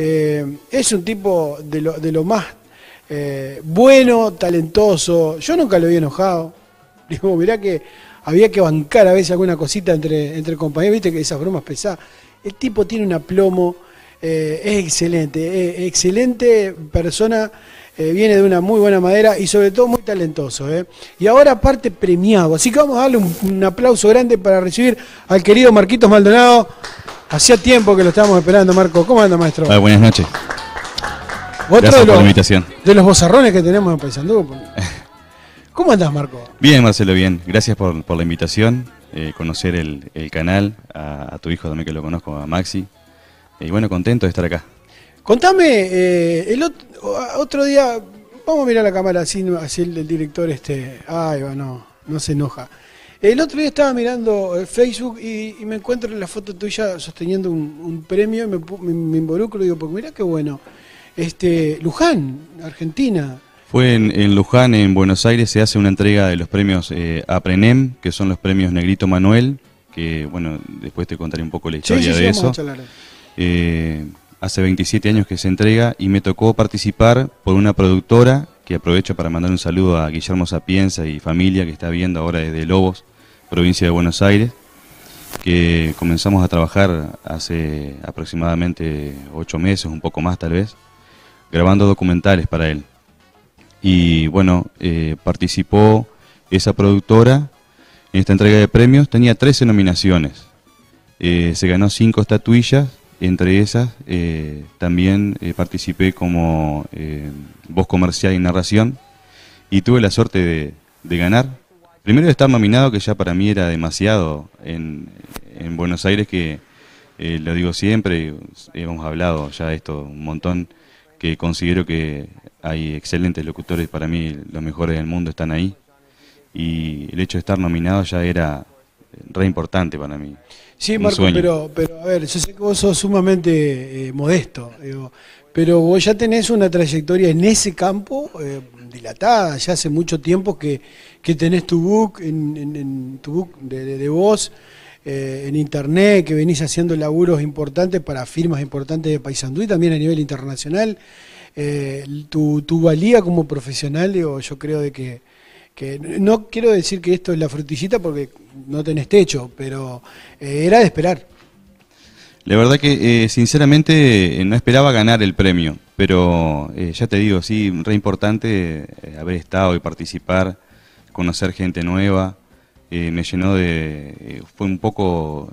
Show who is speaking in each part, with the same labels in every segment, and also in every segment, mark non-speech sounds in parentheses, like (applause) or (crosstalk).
Speaker 1: Eh, es un tipo de lo, más eh, bueno, talentoso. Yo nunca lo había enojado. (laughs) Digo, mirá que había que bancar a veces alguna cosita entre, entre compañeros, viste que esas bromas pesadas. El tipo tiene un aplomo, eh, es excelente, excelente persona, viene de una muy buena madera y sobre todo muy talentoso. Y ahora aparte premiado, así que vamos a darle un aplauso grande para recibir al querido Marquitos Maldonado. Hacía tiempo que lo estábamos esperando, Marco. ¿Cómo anda, maestro? buenas noches. Gracias por la invitación. De los bozarrones que tenemos en Paysandú. (laughs) ¿Cómo andas, Marco?
Speaker 2: Bien, Marcelo, bien. Gracias por, la invitación, eh, conocer el, canal, a, tu hijo también que lo conozco, a Maxi. Y bueno, contento de estar acá.
Speaker 1: Contame, eh, el otro, día, vamos a mirar la cámara, así, el, director, este, ay, no, no se enoja. El otro día estaba mirando eh, Facebook y, me encuentro en la foto tuya sosteniendo un, premio y me, involucro y digo, pues mira qué bueno. Este, Luján, Argentina.
Speaker 2: Fue en, Luján, en Buenos Aires, se hace una entrega de los premios eh, APRENEM, que son los premios Negrito Manuel, que bueno, después te contaré un poco la historia de eso. Eh, hace 27 años que se entrega y me tocó participar por una productora que aprovecho para mandar un saludo a Guillermo Sapienza y familia que está viendo ahora desde Lobos, provincia de Buenos Aires, que comenzamos a trabajar hace aproximadamente ocho meses, un poco más tal vez, grabando documentales para él. Y bueno, eh, participó esa productora en esta entrega de premios, tenía 13 nominaciones, eh, se ganó cinco estatuillas, entre esas eh, también participé como voz comercial y narración, y tuve la suerte de, de ganar Primero estar nominado, que ya para mí era demasiado en, Buenos Aires, que eh, lo digo siempre, hemos hablado ya de esto un montón, que considero que hay excelentes locutores, para mí los mejores del mundo están ahí, y el hecho de estar nominado ya era re importante para mí. Sí, Marco, pero,
Speaker 1: pero a ver, yo sé que vos sos sumamente eh, modesto, pero vos ya tenés una trayectoria en ese campo eh, dilatada, ya hace mucho tiempo que que tenés tu book, en, tu book de, voz, eh, en internet, que venís haciendo laburos importantes para firmas importantes de Paysandú y también a nivel internacional. Eh, tu, valía como profesional, digo, yo creo de que, no quiero decir que esto es la frutillita porque no tenés techo, pero eh, era de esperar.
Speaker 2: La verdad que sinceramente no esperaba ganar el premio, pero ya te digo, sí, re importante haber estado y participar conocer gente nueva, eh, me llenó de... Eh, fue un poco...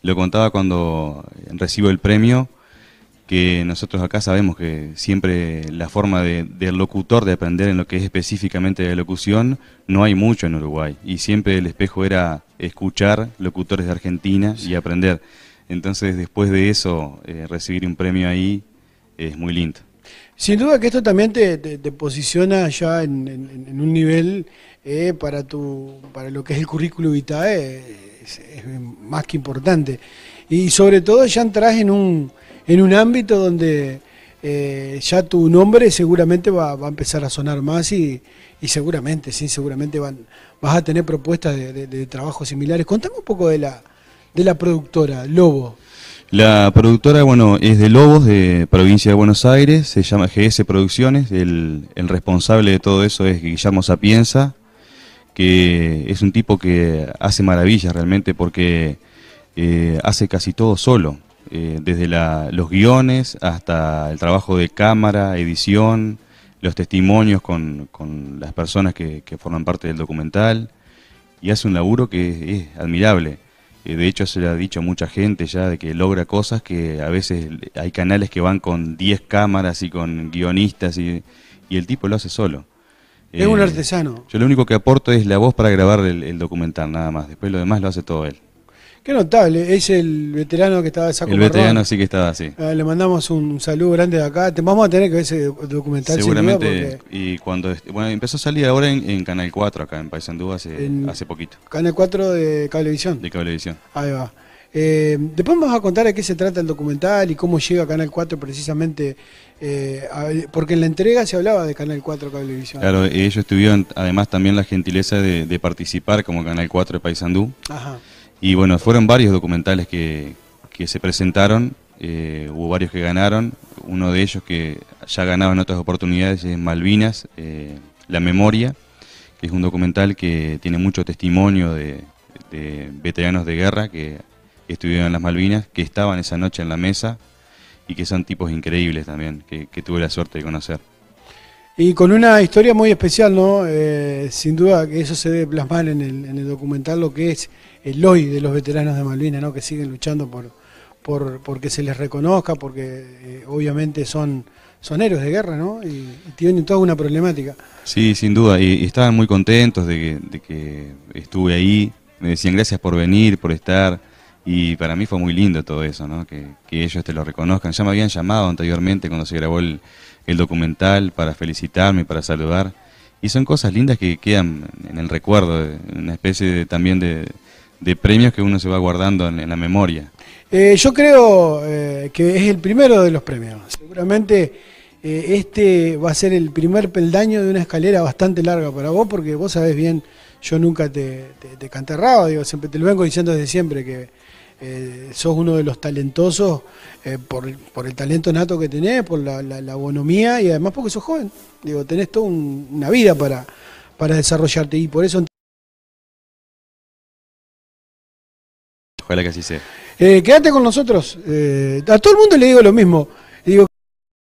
Speaker 2: Lo contaba cuando recibo el premio, que nosotros acá sabemos que siempre la forma del de locutor de aprender en lo que es específicamente de locución no hay mucho en Uruguay y siempre el espejo era escuchar locutores de Argentina y aprender. Entonces después de eso eh, recibir un premio ahí es muy lindo.
Speaker 1: Sin duda que esto también te, posiciona ya en, un nivel eh, para, tu, para lo que es el currículum vitae, es, más que importante. Y sobre todo ya entras en un, en un ámbito donde eh, ya tu nombre seguramente va, va, a empezar a sonar más y, seguramente, sí, seguramente van, vas a tener propuestas de, de, trabajos similares. Contame un poco de la, de la productora Lobo.
Speaker 2: La productora, bueno, es de Lobos, de provincia de Buenos Aires, se llama GS Producciones, el, responsable de todo eso es Guillermo Sapienza, que es un tipo que hace maravillas realmente porque eh, hace casi todo solo, eh, desde los guiones hasta el trabajo de cámara, edición, los testimonios con, las personas que, forman parte del documental, y hace un laburo que es admirable. Eh, de hecho, se le ha dicho a mucha gente ya de que logra cosas que a veces hay canales que van con 10 cámaras y con guionistas y, y el tipo lo hace solo. Es un eh, artesano. Yo lo único que aporto es la voz para grabar el, el documental, nada más. Después lo demás lo hace todo él.
Speaker 1: Qué notable, es el veterano que estaba de El veterano sí que estaba así. Ah, le mandamos un saludo grande de acá. vamos a tener que ver ese documental. Seguramente.
Speaker 2: Y cuando bueno, empezó a salir ahora en, Canal 4, acá en Paysandú, hace, hace poquito. Canal 4 de Cablevisión. De Cablevisión.
Speaker 1: Ahí va. Eh, después me vas a contar de qué se trata el documental y cómo llega eh, a Canal 4 precisamente, porque en la entrega se hablaba de Canal 4 Cablevisión. Claro,
Speaker 2: ellos tuvieron además también la gentileza de, de participar como Canal 4 de Paysandú. Ajá. Y bueno, fueron varios documentales que, se presentaron, eh, hubo varios que ganaron, uno de ellos que ya ganaba en otras oportunidades es Malvinas, eh, La Memoria, que es un documental que tiene mucho testimonio de, veteranos de guerra que estuvieron en las Malvinas, que estaban esa noche en la mesa y que son tipos increíbles también, que, tuve la suerte de conocer.
Speaker 1: Y con una historia muy especial, ¿no? Eh, sin duda que eso se debe plasmar en el documental, lo que es el hoy de los veteranos de Malvinas, ¿no? que siguen luchando por, por, porque se les reconozca, porque eh, obviamente son, son héroes de guerra, ¿no? Y, tienen toda una problemática.
Speaker 2: Sí, sin duda, y, estaban muy contentos de que, estuve ahí, me decían gracias por venir, por estar, y para mí fue muy lindo todo eso, ¿no? Que, ellos te lo reconozcan. Ya me habían llamado anteriormente cuando se grabó el, documental para felicitarme, para saludar, y son cosas lindas que quedan en el recuerdo, una especie también de de premios que uno se va guardando en, la memoria.
Speaker 1: Eh, yo creo eh, que es el primero de los premios. Seguramente eh, este va a ser el primer peldaño de una escalera bastante larga para vos, porque vos sabés bien, yo nunca te, te, te canterraba, siempre te lo vengo diciendo desde siempre que sos uno de los talentosos por, el talento nato que tenés, por la, la, bonomía y además porque sos joven. Digo, tenés toda una vida para, para desarrollarte y por eso...
Speaker 2: Ojalá que así sea. Eh, quédate con nosotros. Eh, a todo el mundo le digo lo mismo.